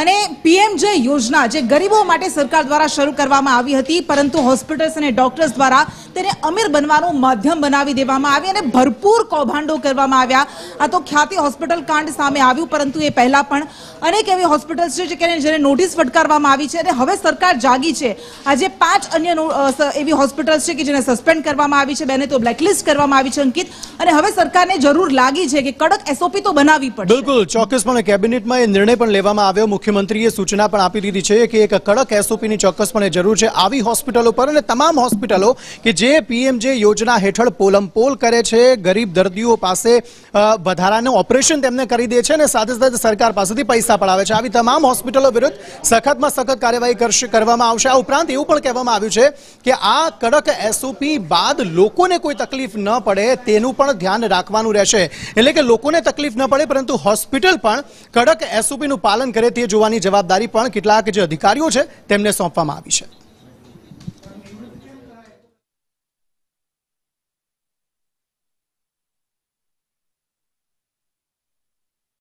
અને પીએમ જે યોજના જે ગરીબો માટે સરકાર દ્વારા શરૂ કરવામાં આવી હતી પરંતુ હોસ્પિટલ્સ અને ડોક્ટર્સ દ્વારા તેને અમીર બનવાનું માધ્યમ બનાવી દેવામાં આવી અને ભરપૂર કૌભાંડો કરવામાં આવ્યા આ તો ખ્યાતિ હોસ્પિટલ કાંડ સામે આવ્યું પરંતુ એ પહેલાં પણ અનેક એવી હોસ્પિટલ્સ છે કે જેને નોટિસ ફટકારવામાં આવી છે અને હવે સરકાર જાગી છે આજે પાંચ અન્ય એવી હોસ્પિટલ્સ છે કે જેને સસ્પેન્ડ કરવામાં આવી છે બેને તો બ્લેકલિસ્ટ કરવામાં આવી છે અંકિત અને હવે સરકારને જરૂર લાગી છે કે કડક એસઓપી તો બનાવી પડે બિલકુલ ચોક્કસપણે કેબિનેટમાં એ નિર્ણય પણ લેવામાં આવ્યો મુખ્ય મુખ્યમંત્રીએ સૂચના પણ આપી દીધી છે કે એક કડક એસઓપીની ચોક્કસપણે જરૂર છે આવી હોસ્પિટલો પર અને તમામ હોસ્પિટલો કે જે પીએમજે યોજના હેઠળ પોલમપોલ કરે છે ગરીબ દર્દીઓ પાસે વધારાનું ઓપરેશન તેમને કરી દે છે અને સાથે સાથે સરકાર પાસેથી પૈસા પડાવે છે આવી તમામ હોસ્પિટલો વિરુદ્ધ સખતમાં સખત કાર્યવાહી કરશે કરવામાં આવશે આ ઉપરાંત એવું પણ કહેવામાં આવ્યું છે કે આ કડક એસઓપી બાદ લોકોને કોઈ તકલીફ ન પડે તેનું પણ ધ્યાન રાખવાનું રહેશે એટલે કે લોકોને તકલીફ ન પડે પરંતુ હોસ્પિટલ પણ કડક એસઓપીનું પાલન કરે તે જો જોવાની જવાબદારી પણ કેટલાક જે અધિકારીઓ છે તેમને સોંપવામાં આવી છે